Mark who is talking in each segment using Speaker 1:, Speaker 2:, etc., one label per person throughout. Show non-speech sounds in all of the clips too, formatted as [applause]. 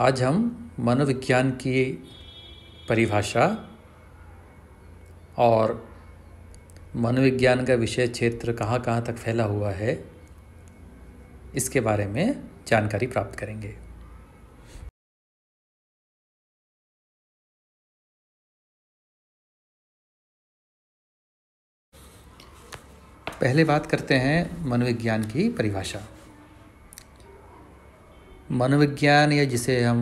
Speaker 1: आज हम मनोविज्ञान की परिभाषा और मनोविज्ञान का विषय क्षेत्र कहाँ कहाँ तक फैला हुआ है इसके बारे में जानकारी प्राप्त करेंगे पहले बात करते हैं मनोविज्ञान की परिभाषा मनोविज्ञान या जिसे हम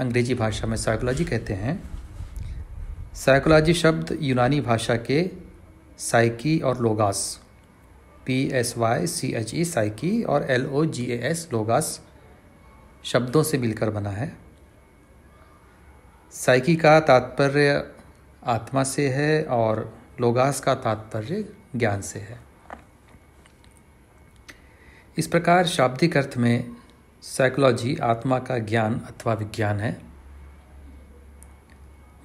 Speaker 1: अंग्रेजी भाषा में साइकोलॉजी कहते हैं साइकोलॉजी शब्द यूनानी भाषा के साइकी और logos P S Y C H E psyche और L O G A S logos शब्दों से मिलकर बना है साइकी का तात्पर्य आत्मा से है और लोगास का तात्पर्य ज्ञान से है इस प्रकार शाब्दिक अर्थ में साइकोलॉजी आत्मा का ज्ञान अथवा विज्ञान है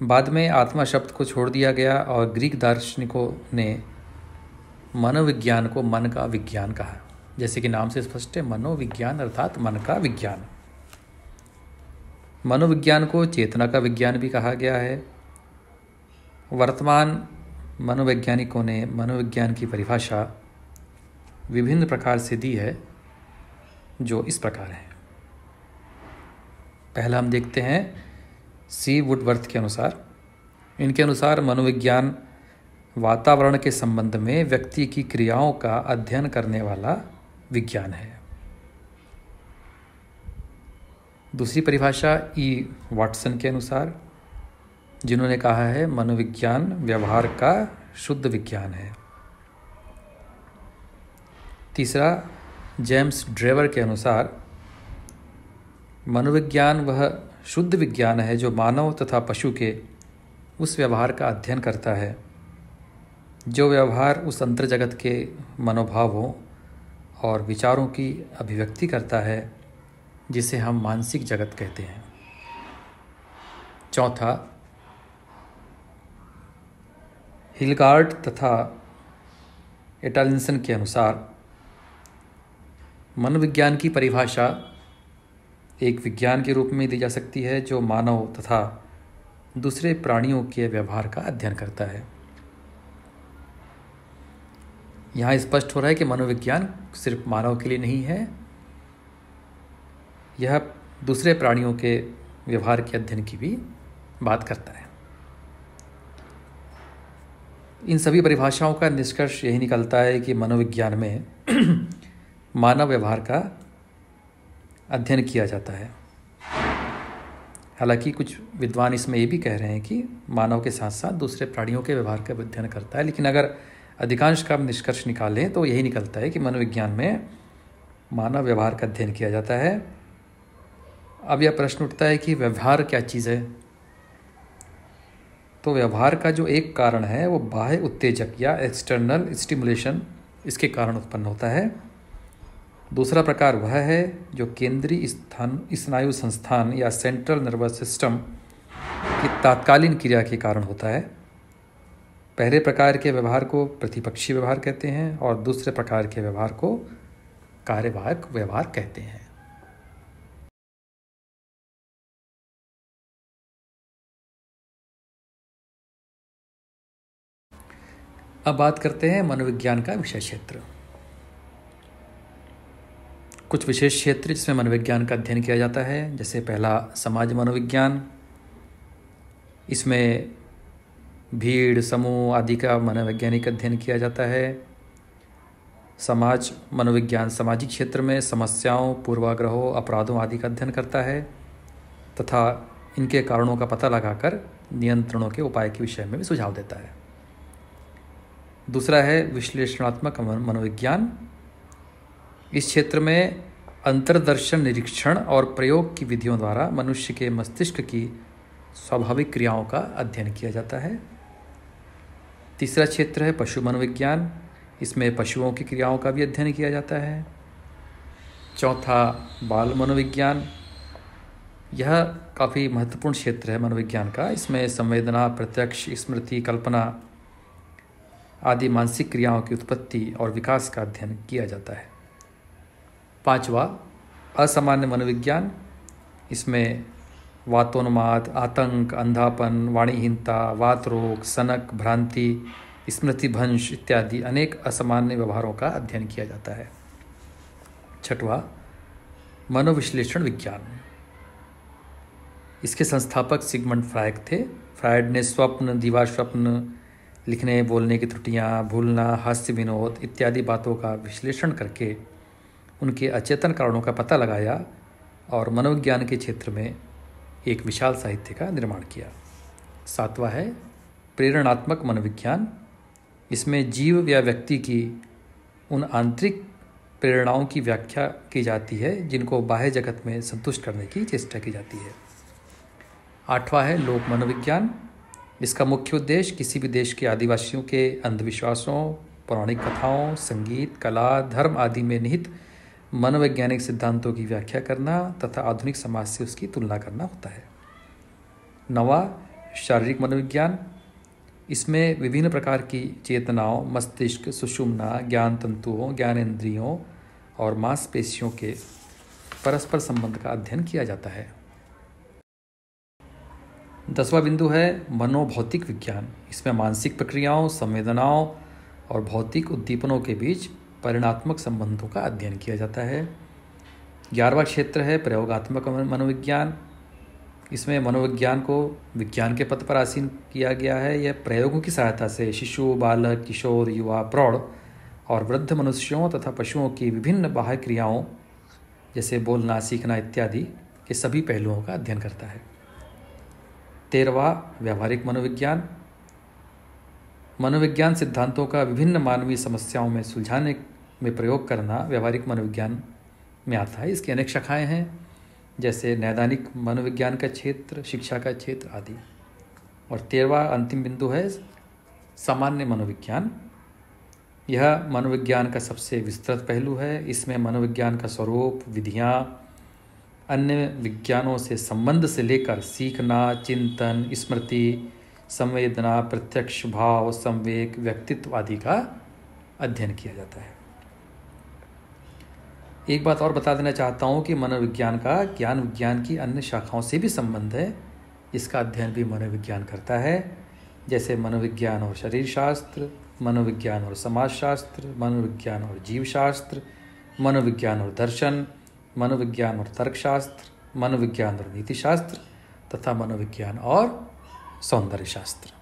Speaker 1: बाद में आत्मा शब्द को छोड़ दिया गया और ग्रीक दार्शनिकों ने मनोविज्ञान को मन का विज्ञान कहा जैसे कि नाम से स्पष्ट है मनोविज्ञान अर्थात मन का विज्ञान मनोविज्ञान को चेतना का विज्ञान भी कहा गया है वर्तमान मनोवैज्ञानिकों ने मनोविज्ञान की परिभाषा विभिन्न प्रकार से दी है जो इस प्रकार है पहला हम देखते हैं सी वुडवर्थ के अनुसार इनके अनुसार मनोविज्ञान वातावरण के संबंध में व्यक्ति की क्रियाओं का अध्ययन करने वाला विज्ञान है दूसरी परिभाषा ई वाटसन के अनुसार जिन्होंने कहा है मनोविज्ञान व्यवहार का शुद्ध विज्ञान है तीसरा जेम्स ड्रेवर के अनुसार मनोविज्ञान वह शुद्ध विज्ञान है जो मानव तथा पशु के उस व्यवहार का अध्ययन करता है जो व्यवहार उस अंतर जगत के मनोभावों और विचारों की अभिव्यक्ति करता है जिसे हम मानसिक जगत कहते हैं चौथा हिलगार्ड तथा एटालिंसन के अनुसार मनोविज्ञान की परिभाषा एक विज्ञान के रूप में दी जा सकती है जो मानव तथा दूसरे प्राणियों के व्यवहार का अध्ययन करता है यहाँ स्पष्ट हो रहा है कि मनोविज्ञान सिर्फ मानव के लिए नहीं है यह दूसरे प्राणियों के व्यवहार के अध्ययन की भी बात करता है इन सभी परिभाषाओं का निष्कर्ष यही निकलता है कि मनोविज्ञान में [clears throat] मानव व्यवहार का अध्ययन किया जाता है हालांकि कुछ विद्वान इसमें ये भी कह रहे हैं कि मानव के साथ साथ दूसरे प्राणियों के व्यवहार का अध्ययन करता है लेकिन अगर अधिकांश का निष्कर्ष निकालें तो यही निकलता है कि मनोविज्ञान में मानव व्यवहार का अध्ययन किया जाता है अब यह प्रश्न उठता है कि व्यवहार क्या चीज़ है तो व्यवहार का जो एक कारण है वो बाह्य उत्तेजक या एक्सटर्नल स्टिमुलेशन इसके कारण उत्पन्न होता है दूसरा प्रकार वह है जो केंद्रीय स्थान स्नायु संस्थान या सेंट्रल नर्वस सिस्टम की तात्कालीन क्रिया के कारण होता है पहले प्रकार के व्यवहार को प्रतिपक्षी व्यवहार कहते हैं और दूसरे प्रकार के व्यवहार को कार्यवाहक व्यवहार कहते हैं अब बात करते हैं मनोविज्ञान का विषय क्षेत्र कुछ विशेष क्षेत्र जिसमें मनोविज्ञान का अध्ययन किया जाता है जैसे पहला समाज मनोविज्ञान इसमें भीड़ समूह आदि का मनोवैज्ञानिक अध्ययन किया जाता है समाज मनोविज्ञान सामाजिक क्षेत्र में समस्याओं पूर्वाग्रहों अपराधों आदि का अध्ययन करता है तथा इनके कारणों का पता लगाकर नियंत्रणों के उपाय के विषय में भी सुझाव देता है दूसरा है विश्लेषणात्मक मनोविज्ञान इस क्षेत्र में अंतर्दर्शन निरीक्षण और प्रयोग की विधियों द्वारा मनुष्य के मस्तिष्क की स्वाभाविक क्रियाओं का अध्ययन किया जाता है तीसरा क्षेत्र है पशु मनोविज्ञान इसमें पशुओं की क्रियाओं का भी अध्ययन किया जाता है चौथा बाल मनोविज्ञान यह काफ़ी महत्वपूर्ण क्षेत्र है मनोविज्ञान का इसमें संवेदना प्रत्यक्ष स्मृति कल्पना आदि मानसिक क्रियाओं की उत्पत्ति और विकास का अध्ययन किया जाता है पांचवा असामान्य मनोविज्ञान इसमें वातोन्माद आतंक अंधापन वाणीहीनता वात रोग सनक भ्रांति स्मृति भंश इत्यादि अनेक असामान्य व्यवहारों का अध्ययन किया जाता है छठवा मनोविश्लेषण विज्ञान इसके संस्थापक सिगमंड फ्रायड थे फ्रायड ने स्वप्न दीवा स्वप्न लिखने बोलने की त्रुटियाँ भूलना हास्य विनोद इत्यादि बातों का विश्लेषण करके उनके अचेतन कारणों का पता लगाया और मनोविज्ञान के क्षेत्र में एक विशाल साहित्य का निर्माण किया सातवां है प्रेरणात्मक मनोविज्ञान इसमें जीव या व्यक्ति की उन आंतरिक प्रेरणाओं की व्याख्या की जाती है जिनको बाह्य जगत में संतुष्ट करने की चेष्टा की जाती है आठवां है लोक मनोविज्ञान इसका मुख्य उद्देश्य किसी भी देश के आदिवासियों के अंधविश्वासों पौराणिक कथाओं संगीत कला धर्म आदि में निहित मनोवैज्ञानिक सिद्धांतों की व्याख्या करना तथा आधुनिक समाज से उसकी तुलना करना होता है नवा शारीरिक मनोविज्ञान इसमें विभिन्न प्रकार की चेतनाओं मस्तिष्क सुषुम्ना ज्ञान तंतुओं ज्ञान इंद्रियों और मांसपेशियों के परस्पर संबंध का अध्ययन किया जाता है दसवा बिंदु है मनोभौतिक विज्ञान इसमें मानसिक प्रक्रियाओं संवेदनाओं और भौतिक उद्दीपनों के बीच परिणात्मक संबंधों का अध्ययन किया जाता है ग्यारहवा क्षेत्र है प्रयोगात्मक मनोविज्ञान इसमें मनोविज्ञान को विज्ञान के पद पर आसीन किया गया है यह प्रयोगों की सहायता से शिशु बालक किशोर युवा प्रौढ़ और वृद्ध मनुष्यों तथा पशुओं की विभिन्न बाह्य क्रियाओं जैसे बोलना सीखना इत्यादि के सभी पहलुओं का अध्ययन करता है तेरवा व्यावहारिक मनोविज्ञान मनोविज्ञान सिद्धांतों का विभिन्न मानवीय समस्याओं में सुलझाने में प्रयोग करना व्यवहारिक मनोविज्ञान में आता है इसकी अनेक शाखाएं हैं जैसे नैदानिक मनोविज्ञान का क्षेत्र शिक्षा का क्षेत्र आदि और तेरवा अंतिम बिंदु है सामान्य मनोविज्ञान यह मनोविज्ञान का सबसे विस्तृत पहलू है इसमें मनोविज्ञान का स्वरूप विधियाँ अन्य विज्ञानों से संबंध से लेकर सीखना चिंतन स्मृति संवेदना प्रत्यक्ष भाव संवेक व्यक्तित्व आदि का अध्ययन किया जाता है एक बात और बता देना चाहता हूँ कि मनोविज्ञान का ज्ञान विज्ञान की अन्य शाखाओं से भी संबंध है इसका अध्ययन भी मनोविज्ञान करता है जैसे मनोविज्ञान और शरीर शास्त्र मनोविज्ञान और समाजशास्त्र मनोविज्ञान और जीवशास्त्र मनोविज्ञान और दर्शन मनोविज्ञान और तर्कशास्त्र मनोविज्ञान और नीतिशास्त्र तथा मनोविज्ञान और सौंदर्य शास्त्र